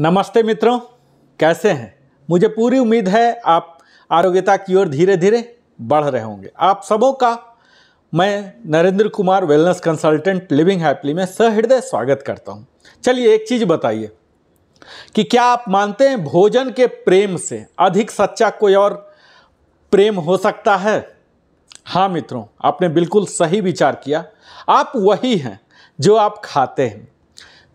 नमस्ते मित्रों कैसे हैं मुझे पूरी उम्मीद है आप आरोग्यता की ओर धीरे धीरे बढ़ रहे होंगे आप सबों का मैं Narendra Kumar wellness consultant living happily में सहृदय स्वागत करता हूं। चलिए एक चीज़ बताइए कि क्या आप मानते हैं भोजन के प्रेम से अधिक सच्चा कोई और प्रेम हो सकता है हाँ मित्रों आपने बिल्कुल सही विचार किया आप वही हैं जो आप खाते हैं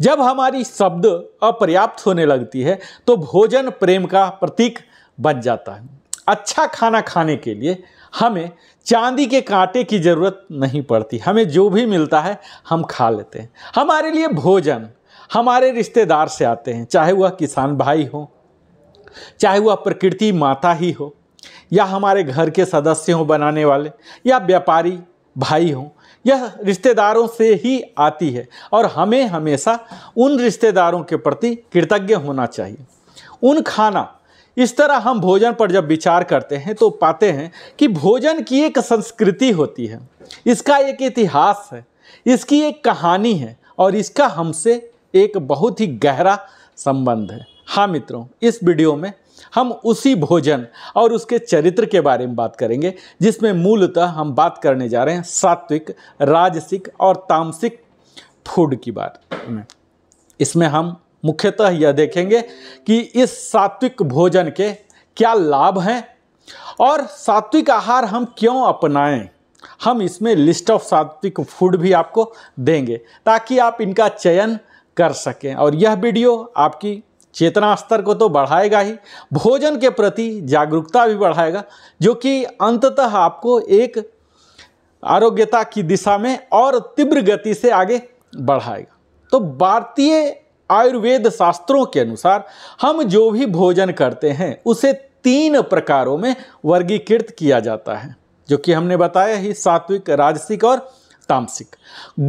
जब हमारी शब्द अपर्याप्त होने लगती है तो भोजन प्रेम का प्रतीक बन जाता है अच्छा खाना खाने के लिए हमें चांदी के कांटे की ज़रूरत नहीं पड़ती हमें जो भी मिलता है हम खा लेते हैं हमारे लिए भोजन हमारे रिश्तेदार से आते हैं चाहे वह किसान भाई हो चाहे वह प्रकृति माता ही हो या हमारे घर के सदस्य हों बनाने वाले या व्यापारी भाई हों यह रिश्तेदारों से ही आती है और हमें हमेशा उन रिश्तेदारों के प्रति कृतज्ञ होना चाहिए उन खाना इस तरह हम भोजन पर जब विचार करते हैं तो पाते हैं कि भोजन की एक संस्कृति होती है इसका एक इतिहास है इसकी एक कहानी है और इसका हमसे एक बहुत ही गहरा संबंध है हाँ मित्रों इस वीडियो में हम उसी भोजन और उसके चरित्र के बारे में बात करेंगे जिसमें मूलतः हम बात करने जा रहे हैं सात्विक राजसिक और तामसिक फूड की बात में इसमें हम मुख्यतः यह देखेंगे कि इस सात्विक भोजन के क्या लाभ हैं और सात्विक आहार हम क्यों अपनाएं हम इसमें लिस्ट ऑफ सात्विक फूड भी आपको देंगे ताकि आप इनका चयन कर सकें और यह वीडियो आपकी चेतना स्तर को तो बढ़ाएगा ही भोजन के प्रति जागरूकता भी बढ़ाएगा जो कि अंततः आपको एक आरोग्यता की दिशा में और तीव्र गति से आगे बढ़ाएगा तो भारतीय आयुर्वेद शास्त्रों के अनुसार हम जो भी भोजन करते हैं उसे तीन प्रकारों में वर्गीकृत किया जाता है जो कि हमने बताया ही सात्विक राजसिक और तामसिक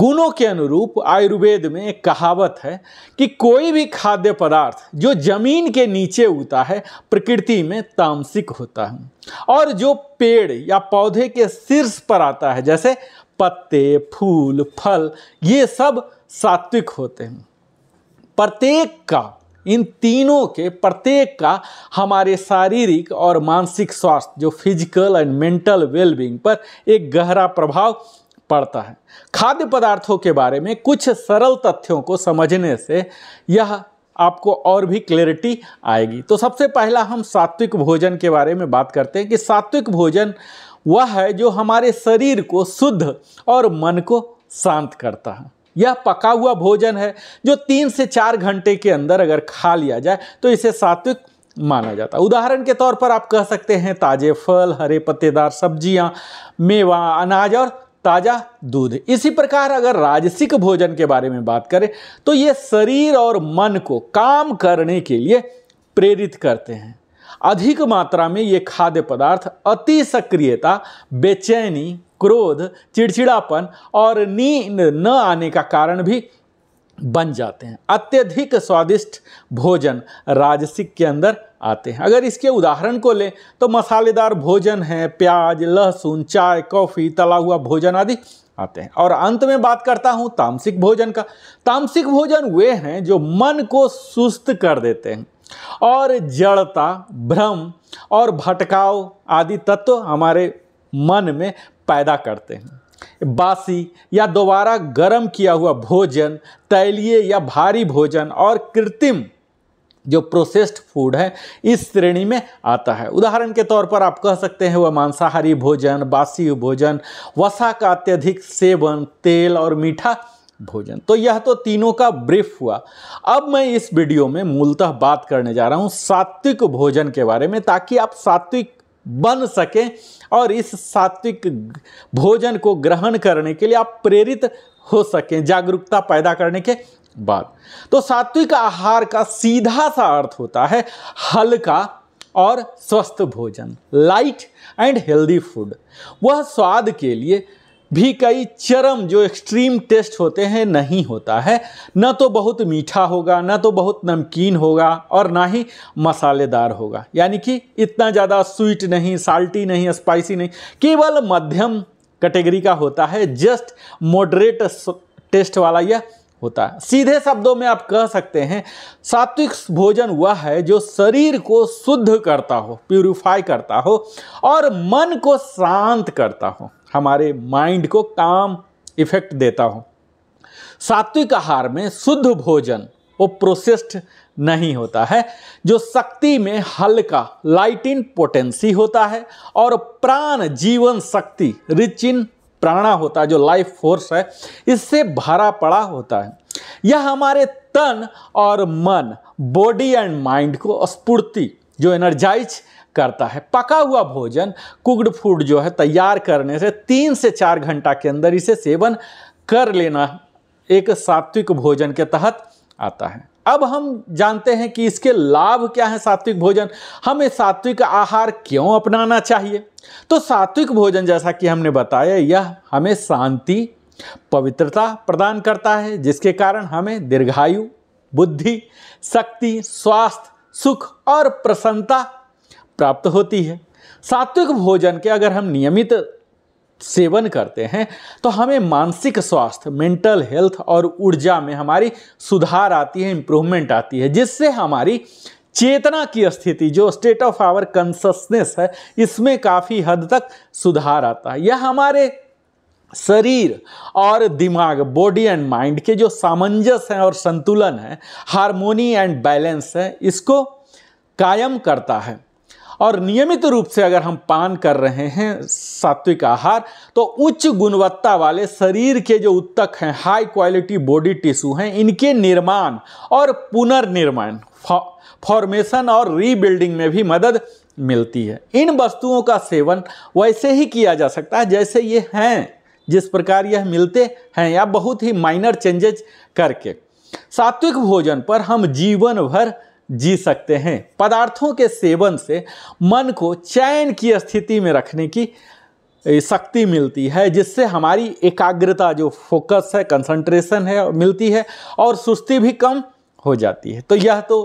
गुणों के अनुरूप आयुर्वेद में एक कहावत है कि कोई भी खाद्य पदार्थ जो जमीन के नीचे उगता है प्रकृति में तामसिक होता है और जो पेड़ या पौधे के शीर्ष पर आता है जैसे पत्ते फूल फल ये सब सात्विक होते हैं प्रत्येक का इन तीनों के प्रत्येक का हमारे शारीरिक और मानसिक स्वास्थ्य जो फिजिकल एंड मेंटल वेलबींग पर एक गहरा प्रभाव पड़ता है खाद्य पदार्थों के बारे में कुछ सरल तथ्यों को समझने से यह आपको और भी क्लैरिटी आएगी तो सबसे पहला हम सात्विक भोजन के बारे में बात करते हैं कि सात्विक भोजन वह है जो हमारे शरीर को शुद्ध और मन को शांत करता है यह पका हुआ भोजन है जो तीन से चार घंटे के अंदर अगर खा लिया जाए तो इसे सात्विक माना जाता है उदाहरण के तौर पर आप कह सकते हैं ताजे फल हरे पत्तेदार सब्जियां मेवा अनाज और ताज़ा दूध इसी प्रकार अगर राजसिक भोजन के बारे में बात करें तो ये शरीर और मन को काम करने के लिए प्रेरित करते हैं अधिक मात्रा में ये खाद्य पदार्थ अति सक्रियता बेचैनी क्रोध चिड़चिड़ापन और नींद न आने का कारण भी बन जाते हैं अत्यधिक स्वादिष्ट भोजन राजसिक के अंदर आते हैं अगर इसके उदाहरण को लें तो मसालेदार भोजन है प्याज लहसुन चाय कॉफ़ी तला हुआ भोजन आदि आते हैं और अंत में बात करता हूँ तामसिक भोजन का तामसिक भोजन वे हैं जो मन को सुस्त कर देते हैं और जड़ता भ्रम और भटकाव आदि तत्व हमारे मन में पैदा करते हैं बासी या दोबारा गर्म किया हुआ भोजन तैलीय या भारी भोजन और कृत्रिम जो प्रोसेस्ड फूड है इस श्रेणी में आता है उदाहरण के तौर पर आप कह सकते हैं वह मांसाहारी भोजन बासी भोजन वसा का अत्यधिक सेवन तेल और मीठा भोजन तो यह तो तीनों का ब्रीफ हुआ अब मैं इस वीडियो में मूलतः बात करने जा रहा हूँ सात्विक भोजन के बारे में ताकि आप सात्विक बन सकें और इस सात्विक भोजन को ग्रहण करने के लिए आप प्रेरित हो सकें जागरूकता पैदा करने के बात तो सात्विक आहार का सीधा सा अर्थ होता है हल्का और स्वस्थ भोजन लाइट एंड हेल्दी फूड वह स्वाद के लिए भी कई चरम जो एक्सट्रीम टेस्ट होते हैं नहीं होता है न तो बहुत मीठा होगा न तो बहुत नमकीन होगा और ना ही मसालेदार होगा यानी कि इतना ज़्यादा स्वीट नहीं साल्टी नहीं स्पाइसी नहीं केवल मध्यम कैटेगरी का होता है जस्ट मॉडरेट टेस्ट वाला यह होता है सीधे शब्दों में आप कह सकते हैं सात्विक भोजन वह है जो शरीर को शुद्ध करता हो प्यूरिफाई करता हो और मन को शांत करता हो हमारे माइंड को काम इफेक्ट देता हो सात्विक आहार में शुद्ध भोजन वो प्रोसेस्ड नहीं होता है जो शक्ति में हल्का लाइट इन पोटेंसी होता है और प्राण जीवन शक्ति रिच इन प्राणा होता है जो लाइफ फोर्स है इससे भरा पड़ा होता है यह हमारे तन और मन बॉडी एंड माइंड को स्फूर्ति जो एनर्जाइज करता है पका हुआ भोजन कुकड फूड जो है तैयार करने से तीन से चार घंटा के अंदर इसे सेवन कर लेना एक सात्विक भोजन के तहत आता है अब हम जानते हैं कि इसके लाभ क्या है सात्विक भोजन हमें सात्विक आहार क्यों अपनाना चाहिए तो सात्विक भोजन जैसा कि हमने बताया यह हमें शांति पवित्रता प्रदान करता है जिसके कारण हमें दीर्घायु बुद्धि शक्ति स्वास्थ्य सुख और प्रसन्नता प्राप्त होती है सात्विक भोजन के अगर हम नियमित सेवन करते हैं तो हमें मानसिक स्वास्थ्य मेंटल हेल्थ और ऊर्जा में हमारी सुधार आती है इम्प्रूवमेंट आती है जिससे हमारी चेतना की स्थिति जो स्टेट ऑफ आवर कॉन्ससनेस है इसमें काफ़ी हद तक सुधार आता है यह हमारे शरीर और दिमाग बॉडी एंड माइंड के जो सामंजस्य हैं और संतुलन है हारमोनी एंड बैलेंस है इसको कायम करता है और नियमित रूप से अगर हम पान कर रहे हैं सात्विक आहार तो उच्च गुणवत्ता वाले शरीर के जो उत्तक हैं हाई क्वालिटी बॉडी टिश्यू हैं इनके निर्माण और पुनर्निर्माण फॉर्मेशन और रीबिल्डिंग में भी मदद मिलती है इन वस्तुओं का सेवन वैसे ही किया जा सकता है जैसे ये हैं जिस प्रकार यह मिलते हैं या बहुत ही माइनर चेंजेज करके सात्विक भोजन पर हम जीवन भर जी सकते हैं पदार्थों के सेवन से मन को चैन की स्थिति में रखने की शक्ति मिलती है जिससे हमारी एकाग्रता जो फोकस है कंसंट्रेशन है मिलती है और सुस्ती भी कम हो जाती है तो यह तो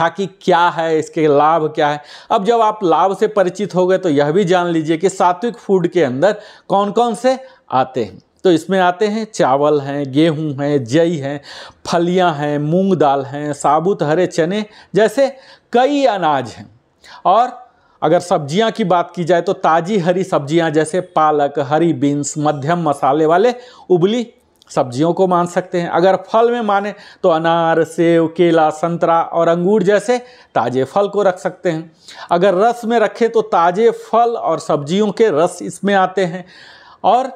था कि क्या है इसके लाभ क्या है अब जब आप लाभ से परिचित हो गए तो यह भी जान लीजिए कि सात्विक फूड के अंदर कौन कौन से आते हैं तो इसमें आते हैं चावल हैं गेहूं हैं जई हैं फलियां हैं मूंग दाल हैं साबुत हरे चने जैसे कई अनाज हैं और अगर सब्जियां की बात की जाए तो ताज़ी हरी सब्जियां जैसे पालक हरी बीन्स मध्यम मसाले वाले उबली सब्जियों को मान सकते हैं अगर फल में माने तो अनार सेब केला संतरा और अंगूर जैसे ताज़े फल को रख सकते हैं अगर रस में रखें तो ताज़े फल और सब्जियों के रस इसमें आते हैं और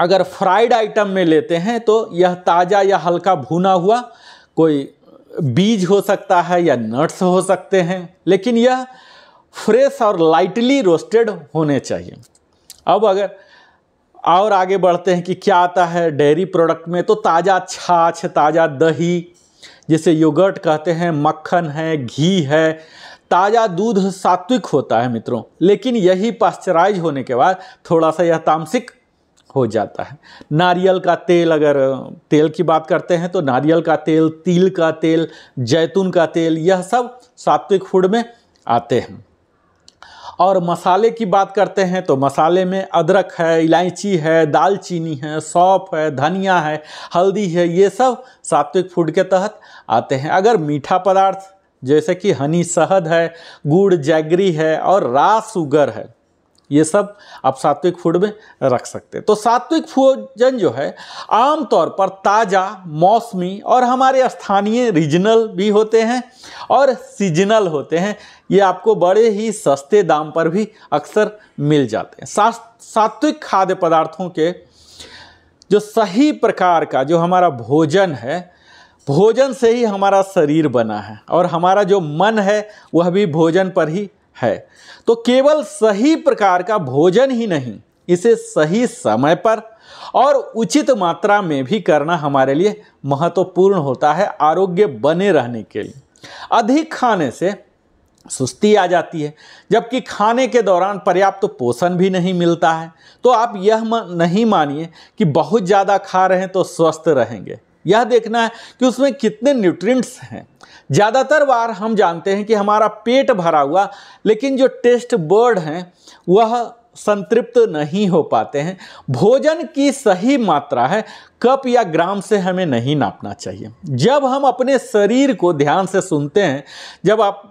अगर फ्राइड आइटम में लेते हैं तो यह ताज़ा या हल्का भुना हुआ कोई बीज हो सकता है या नट्स हो सकते हैं लेकिन यह फ्रेश और लाइटली रोस्टेड होने चाहिए अब अगर और आगे बढ़ते हैं कि क्या आता है डेयरी प्रोडक्ट में तो ताज़ा छाछ ताज़ा दही जिसे योगर्ट कहते हैं मक्खन है घी है ताज़ा दूध सात्विक होता है मित्रों लेकिन यही पास्चराइज होने के बाद थोड़ा सा यह तामसिक हो जाता है नारियल का तेल अगर तेल की बात करते हैं तो नारियल का तेल तिल का तेल जैतून का तेल यह सब सात्विक फूड में आते हैं और मसाले की बात करते हैं तो मसाले में अदरक है इलायची है दालचीनी है सौंफ है धनिया है हल्दी है ये सब सात्विक फूड के तहत आते हैं अगर मीठा पदार्थ जैसे कि हनी शहद है गुड़ जैगरी है और रा शुगर है ये सब आप सात्विक फूड में रख सकते हैं तो सात्विक भोजन जो है आमतौर पर ताज़ा मौसमी और हमारे स्थानीय रीजनल भी होते हैं और सीजनल होते हैं ये आपको बड़े ही सस्ते दाम पर भी अक्सर मिल जाते हैं सात्विक खाद्य पदार्थों के जो सही प्रकार का जो हमारा भोजन है भोजन से ही हमारा शरीर बना है और हमारा जो मन है वह भी भोजन पर ही है तो केवल सही प्रकार का भोजन ही नहीं इसे सही समय पर और उचित मात्रा में भी करना हमारे लिए महत्वपूर्ण होता है आरोग्य बने रहने के लिए अधिक खाने से सुस्ती आ जाती है जबकि खाने के दौरान पर्याप्त तो पोषण भी नहीं मिलता है तो आप यह नहीं मानिए कि बहुत ज़्यादा खा रहे हैं तो स्वस्थ रहेंगे यह देखना है कि उसमें कितने न्यूट्रिएंट्स हैं ज़्यादातर बार हम जानते हैं कि हमारा पेट भरा हुआ लेकिन जो टेस्ट बर्ड हैं वह संतृप्त नहीं हो पाते हैं भोजन की सही मात्रा है कप या ग्राम से हमें नहीं नापना चाहिए जब हम अपने शरीर को ध्यान से सुनते हैं जब आप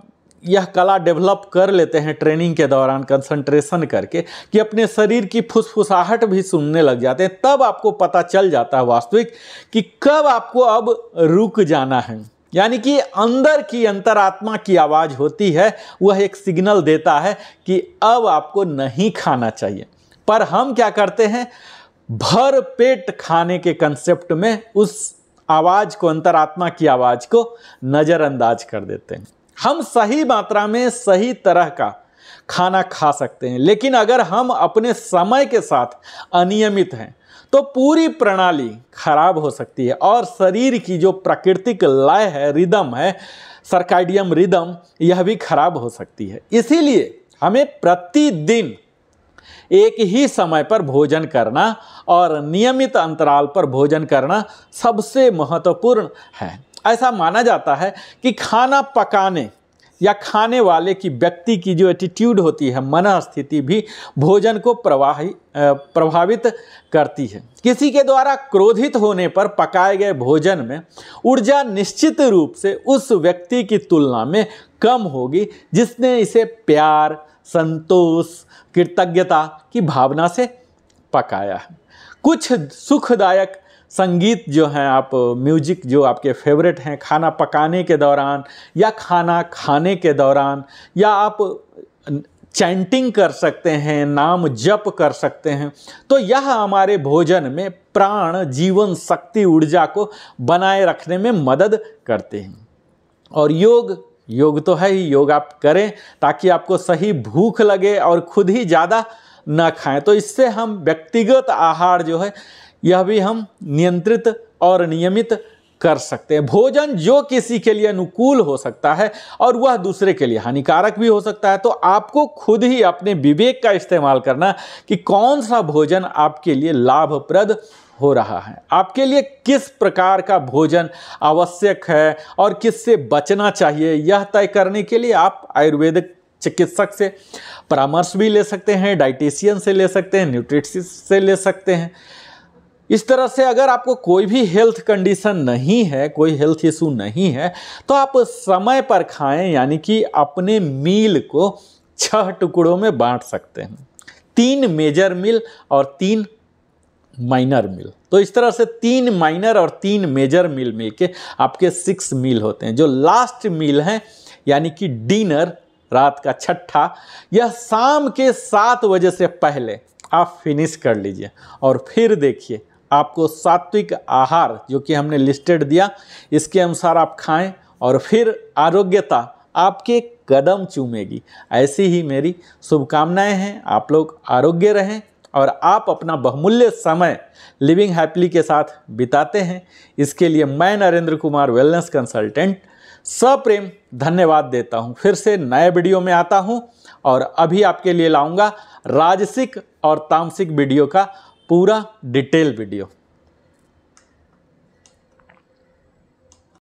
यह कला डेवलप कर लेते हैं ट्रेनिंग के दौरान कंसंट्रेशन करके कि अपने शरीर की फुसफुसाहट भी सुनने लग जाते हैं तब आपको पता चल जाता है वास्तविक कि कब आपको अब रुक जाना है यानी कि अंदर की अंतरात्मा की आवाज़ होती है वह एक सिग्नल देता है कि अब आपको नहीं खाना चाहिए पर हम क्या करते हैं भर पेट खाने के कंसेप्ट में उस आवाज़ को अंतरात्मा की आवाज़ को नज़रअंदाज कर देते हैं हम सही मात्रा में सही तरह का खाना खा सकते हैं लेकिन अगर हम अपने समय के साथ अनियमित हैं तो पूरी प्रणाली खराब हो सकती है और शरीर की जो प्राकृतिक लय है रिदम है सरकाइडियम रिदम यह भी खराब हो सकती है इसीलिए हमें प्रतिदिन एक ही समय पर भोजन करना और नियमित अंतराल पर भोजन करना सबसे महत्वपूर्ण है ऐसा माना जाता है कि खाना पकाने या खाने वाले की व्यक्ति की जो एटीट्यूड होती है मन स्थिति भी भोजन को प्रवाही प्रभावित करती है किसी के द्वारा क्रोधित होने पर पकाए गए भोजन में ऊर्जा निश्चित रूप से उस व्यक्ति की तुलना में कम होगी जिसने इसे प्यार संतोष कृतज्ञता की भावना से पकाया है कुछ सुखदायक संगीत जो है आप म्यूजिक जो आपके फेवरेट हैं खाना पकाने के दौरान या खाना खाने के दौरान या आप चैंटिंग कर सकते हैं नाम जप कर सकते हैं तो यह हमारे भोजन में प्राण जीवन शक्ति ऊर्जा को बनाए रखने में मदद करते हैं और योग योग तो है ही योग आप करें ताकि आपको सही भूख लगे और खुद ही ज़्यादा ना खाएं तो इससे हम व्यक्तिगत आहार जो है यह भी हम नियंत्रित और नियमित कर सकते हैं भोजन जो किसी के लिए अनुकूल हो सकता है और वह दूसरे के लिए हानिकारक भी हो सकता है तो आपको खुद ही अपने विवेक का इस्तेमाल करना कि कौन सा भोजन आपके लिए लाभप्रद हो रहा है आपके लिए किस प्रकार का भोजन आवश्यक है और किससे बचना चाहिए यह तय करने के लिए आप आयुर्वेदिक चिकित्सक से परामर्श भी ले सकते हैं डाइटिशियन से ले सकते हैं न्यूट्रिशिस्ट से ले सकते हैं इस तरह से अगर आपको कोई भी हेल्थ कंडीशन नहीं है कोई हेल्थ इशू नहीं है तो आप समय पर खाएं यानी कि अपने मील को छह टुकड़ों में बांट सकते हैं तीन मेजर मील और तीन माइनर मील तो इस तरह से तीन माइनर और तीन मेजर मील मिलके आपके सिक्स मील होते हैं जो लास्ट मील हैं यानी कि डिनर रात का छठा यह शाम के सात बजे से पहले आप फिनिश कर लीजिए और फिर देखिए आपको सात्विक आहार जो कि हमने लिस्टेड दिया इसके अनुसार आप खाएं और फिर आरोग्यता आपके कदम चूमेगी ऐसी ही मेरी शुभकामनाएं हैं आप लोग आरोग्य रहें और आप अपना बहुमूल्य समय लिविंग हैप्पी के साथ बिताते हैं इसके लिए मैं नरेंद्र कुमार वेलनेस कंसल्टेंट सप्रेम धन्यवाद देता हूँ फिर से नए वीडियो में आता हूँ और अभी आपके लिए लाऊंगा राजसिक और तामसिक वीडियो का पूरा डिटेल वीडियो